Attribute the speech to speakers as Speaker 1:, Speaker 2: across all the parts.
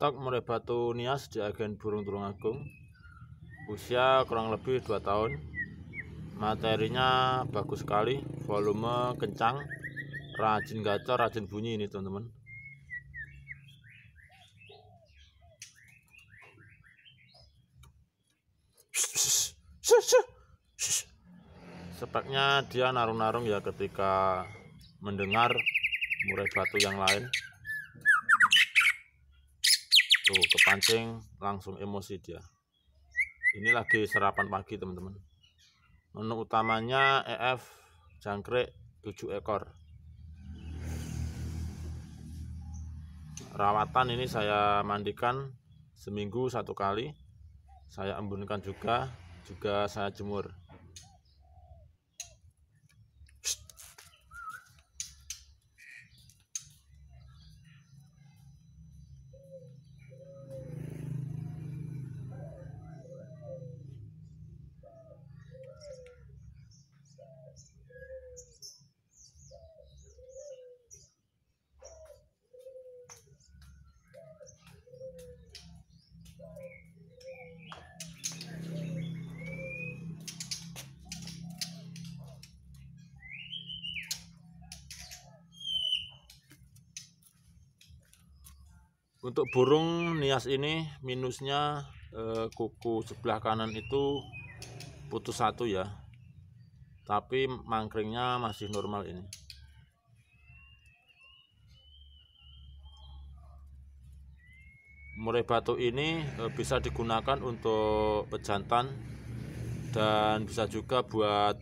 Speaker 1: Tak murai batu nias di agen burung turung agung usia kurang lebih 2 tahun materinya bagus sekali volume kencang rajin gacor rajin bunyi ini teman-teman Sepaknya dia narung-narung ya ketika mendengar murai batu yang lain tuh gitu, kepancing langsung emosi dia ini lagi sarapan pagi teman-teman menu utamanya EF jangkrik 7 ekor rawatan ini saya mandikan seminggu satu kali saya embunkan juga juga saya jemur untuk burung nias ini minusnya eh, kuku sebelah kanan itu putus satu ya tapi mangkringnya masih normal ini murai batu ini eh, bisa digunakan untuk pejantan dan bisa juga buat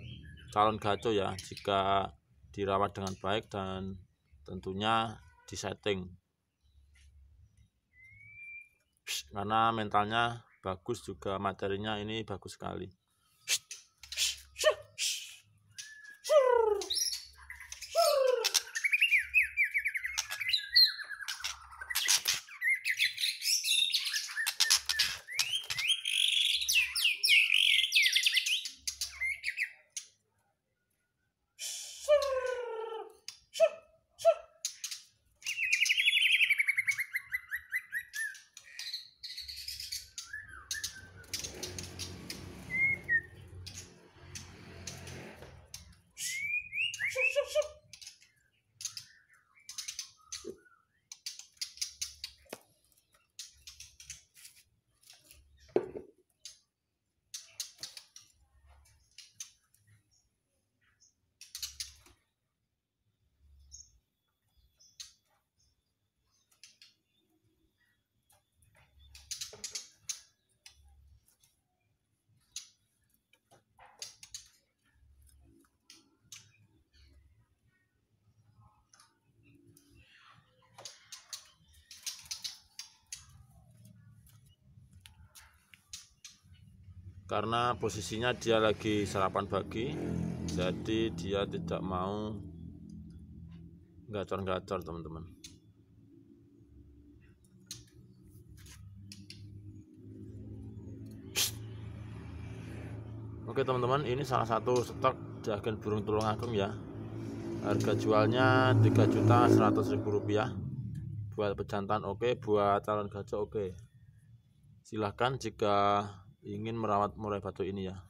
Speaker 1: calon gaco ya jika dirawat dengan baik dan tentunya disetting karena mentalnya bagus juga materinya ini bagus sekali. karena posisinya dia lagi sarapan pagi jadi dia tidak mau gacor-gacor teman-teman Oke teman-teman ini salah satu stok jagen burung tulung agung ya harga jualnya 3.100.000 rupiah buat pejantan oke okay. buat calon gajah oke okay. silahkan jika ingin merawat murai batu ini ya